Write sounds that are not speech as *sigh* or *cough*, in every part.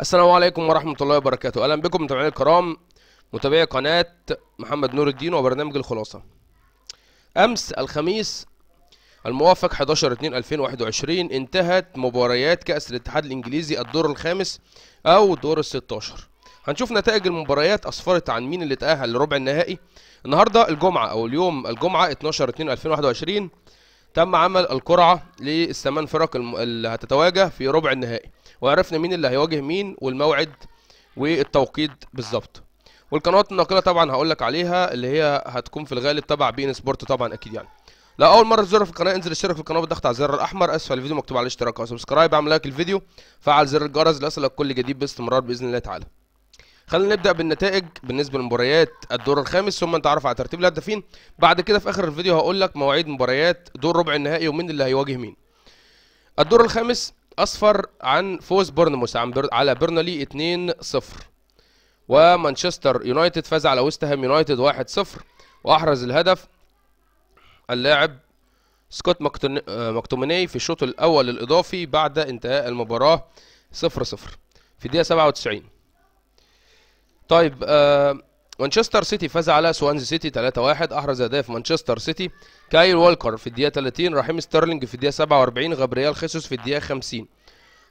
السلام عليكم ورحمة الله وبركاته أهلا بكم متابعينا الكرام متابعي قناة محمد نور الدين وبرنامج الخلاصة أمس الخميس الموافق 11 2 2021 انتهت مباريات كأس الاتحاد الإنجليزي الدور الخامس أو دور ال 16 هنشوف نتائج المباريات أسفرت عن مين اللي تأهل لربع النهائي النهاردة الجمعة أو اليوم الجمعة 12 2 2021 تم عمل القرعه للثمان فرق اللي هتتواجه في ربع النهائي وعرفنا مين اللي هيواجه مين والموعد والتوقيت بالظبط والقنوات الناقله طبعا هقول لك عليها اللي هي هتكون في الغالب تبع بي ان سبورت طبعا اكيد يعني لو اول مره تزور في القناه انزل اشترك في القناه بالضغط على الزر الاحمر اسفل الفيديو مكتوب عليه اشتراك او سبسكرايب اعمل لايك الفيديو فعل زر الجرس ليصلك كل جديد باستمرار باذن الله تعالى خلينا نبدا بالنتائج بالنسبه لمباريات الدور الخامس ثم نتعرف على ترتيب الهدافين بعد كده في اخر الفيديو هقول لك مواعيد مباريات دور ربع النهائي ومين اللي هيواجه مين الدور الخامس اصفر عن فوز بورنموس على برنلي 2-0 ومانشستر يونايتد فاز على ويست هام يونايتد 1-0 واحرز الهدف اللاعب سكوت آه، ماكتوميني في الشوط الاول الاضافي بعد انتهاء المباراه 0-0 في الدقيقه 97 طيب آه، مانشستر سيتي فاز على سوانزي سيتي 3-1 احرز اهداف مانشستر سيتي كايل والكر في الدقيقه 30 رحيم ستيرلينج في الدقيقه 47 غابرييل خيسوس في الدقيقه 50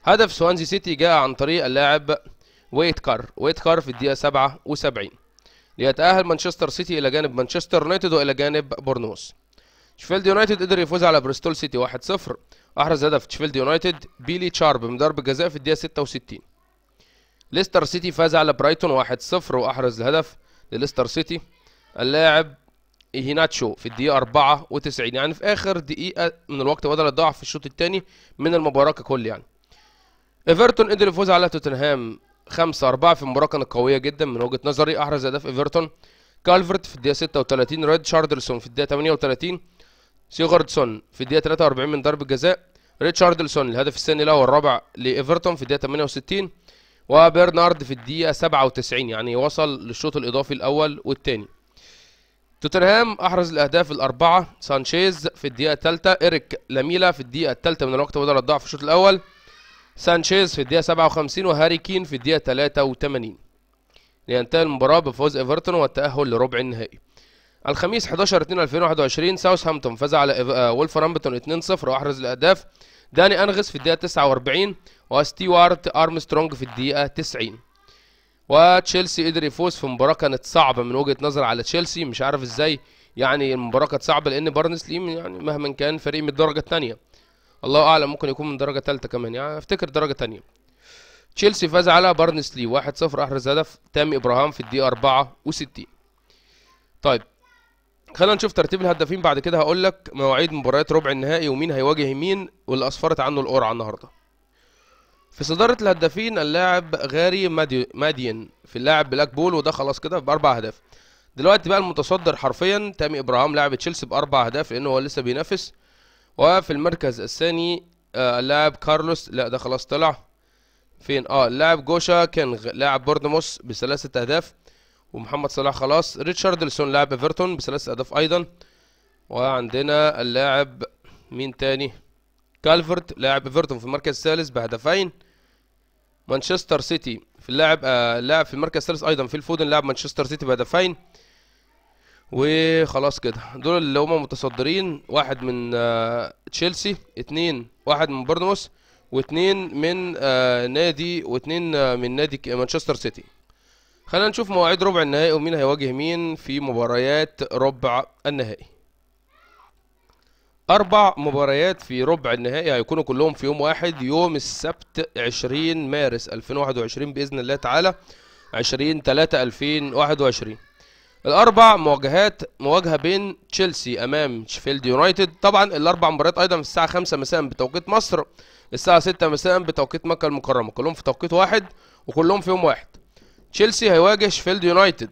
هدف سوانزي سيتي جاء عن طريق اللاعب ويتكر ويتكر في الدقيقه 77 ليتأهل مانشستر سيتي إلى جانب مانشستر يونايتد وإلى جانب بورنوس. شيفيلد يونايتد قدر يفوز على بريستول سيتي 1-0 أحرز هدف شيفيلد يونايتد بيلي تشارب من ضربة جزاء في الدقيقة 66. ليستر سيتي فاز على برايتون 1-0 واحرز الهدف لليستر سيتي اللاعب هيناتشو في الدقيقة 94 يعني في آخر دقيقة من الوقت بدل الضعف في الشوط الثاني من المباراة ككل يعني. ايفرتون قدر يفوز على توتنهام 5 4 في مباراة كانت قوية جدا من وجهة نظري أحرز أهداف ايفرتون كالفرت في الدقيقة 36 ريد شاردلسون في الدقيقة 38 سيغاردسون في الدقيقة 43 من ضربة جزاء ريتشاردلسون الهدف الثاني له الرابع لإيفرتون في الدقيقة 68 وبرنارد في الدقيقة 97 يعني وصل للشوط الإضافي الأول والثاني توتنهام أحرز الأهداف الأربعة سانشيز في الدقيقة الثالثة إيريك لاميلا في الدقيقة الثالثة من الوقت بدل الضعف في الشوط الأول سانشيز في الدقيقة 57 وهاري كين في الدقيقة 83 لينتهي المباراة بفوز ايفرتون والتأهل لربع النهائي. الخميس 11 2 2021 ساوثهامبتون فاز على آه، ولفرامبتون 2-0 واحرز الاهداف داني أنغس في الدقيقة 49 وستيوارت أرمسترونج في الدقيقة 90 وتشيلسي قدر يفوز في مباراة كانت صعبة من وجهة نظر على تشيلسي مش عارف ازاي يعني المباراة كانت صعبة لأن بارنسلي يعني مهما كان فريق من الدرجة الثانية الله أعلم ممكن يكون من درجة ثالثة كمان يعني أفتكر درجة ثانية تشيلسي فاز على بارنسلي 1-0 أحرز هدف تامي إبراهام في الدقيقة 64 طيب خلينا نشوف ترتيب الهدافين بعد كده هقول لك مواعيد مباريات ربع النهائي ومين هيواجه مين واللي اسفرت عنه القرعه النهارده في صدارة الهدافين اللاعب غاري مادي مادين في اللاعب بلاك بول وده خلاص كده بأربع أهداف دلوقتي بقى المتصدر حرفيا تامي إبراهام لاعب تشيلسي بأربع أهداف لأن هو لسه بينافس وفي المركز الثاني آه، اللاعب كارلوس لا ده خلاص طلع فين اه اللاعب جوشا كان لاعب بورنموث بثلاثة أهداف ومحمد صلاح خلاص ريتشاردلسون لاعب ايفرتون بثلاث اهداف ايضا وعندنا اللاعب مين تاني كالفرت لاعب ايفرتون في المركز الثالث بهدفين مانشستر سيتي في اللاعب آه اللاعب في المركز الثالث ايضا في الفودن لاعب مانشستر سيتي بهدفين وخلاص كده دول اللي هما متصدرين واحد من آه تشيلسي اتنين واحد من بورنموث واثنين من آه نادي واثنين آه من نادي مانشستر سيتي خلينا نشوف مواعيد ربع النهائي ومين هيواجه مين في مباريات ربع النهائي أربع مباريات في ربع النهائي هيكونوا كلهم في يوم واحد يوم السبت 20 مارس 2021 بإذن الله تعالى 20 3 2021 الأربع مواجهات مواجهة بين تشيلسي أمام شيفيلد يونايتد طبعا الأربع مباريات أيضا في الساعة 5 مساء بتوقيت مصر الساعة 6 مساء بتوقيت مكة المكرمة كلهم في توقيت واحد وكلهم في يوم واحد تشيلسي هيواجه شيفيلد يونايتد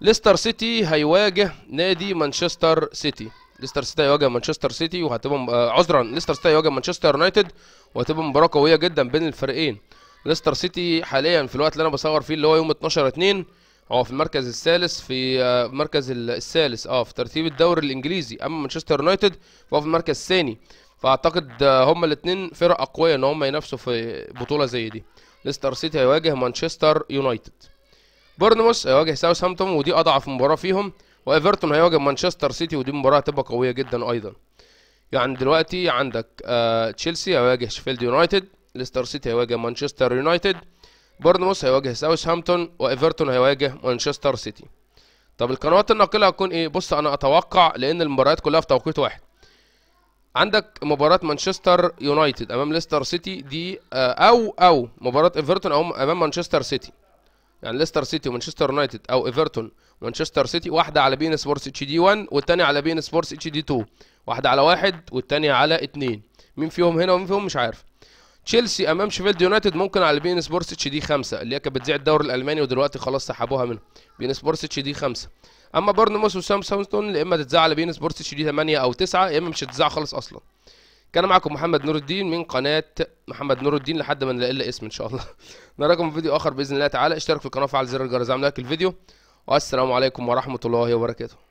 ليستر سيتي هيواجه نادي مانشستر سيتي ليستر سيتي هيواجه مانشستر سيتي وهتبقى آه، عذرا ليستر سيتي هيواجه مانشستر يونايتد وهتبقى مباراه قويه جدا بين الفريقين ليستر سيتي حاليا في الوقت اللي انا بصور فيه اللي هو يوم 12 2 هو في المركز الثالث في آه، المركز الثالث اه في ترتيب الدوري الانجليزي اما مانشستر يونايتد فهو في المركز الثاني فاعتقد آه، هما الاثنين فرق اقوياء ان هما ينافسوا في بطوله زي دي ليستر سيتي هيواجه مانشستر يونايتد بورنموث هيواجه ساوثهامبتون ودي اضعف مباراه فيهم وايفرتون هيواجه مانشستر سيتي ودي مباراه هتبقى قويه جدا ايضا يعني دلوقتي عندك آه تشيلسي هيواجه شيفيلد يونايتد ليستر سيتي هيواجه مانشستر يونايتد بورنموث هيواجه ساوثهامبتون وايفرتون هيواجه مانشستر سيتي طب القنوات الناقله هتكون ايه بص انا اتوقع لان المباريات كلها في توقيت واحد عندك مباراة مانشستر يونايتد امام ليستر سيتي دي آه، او او مباراة ايفرتون امام مانشستر سيتي يعني ليستر سيتي ومانشستر يونايتد او ايفرتون ومانشستر سيتي واحدة على بين سبورتس اتش دي 1 والتانية على بين سبورتس اتش دي 2 واحدة على واحد والتانية على اتنين مين فيهم هنا ومين فيهم مش عارف تشيلسي امام شيفيلد يونايتد ممكن على بين سبورتش دي خمسه اللي هي كانت بتذيع الدوري الالماني ودلوقتي خلاص سحبوها منه بين سبورتش دي خمسه اما بورنموث وسام سامسون يا اما تتذاع على بين سبورتش دي 8 او 9 يا اما مش هتتذاع خالص اصلا كان معكم محمد نور الدين من قناه محمد نور الدين لحد ما نلاقي له اسم ان شاء الله *laughs* نراكم في فيديو اخر باذن الله تعالى اشترك في القناه وفعل زر الجرس اعمل لايك الفيديو والسلام عليكم ورحمه الله وبركاته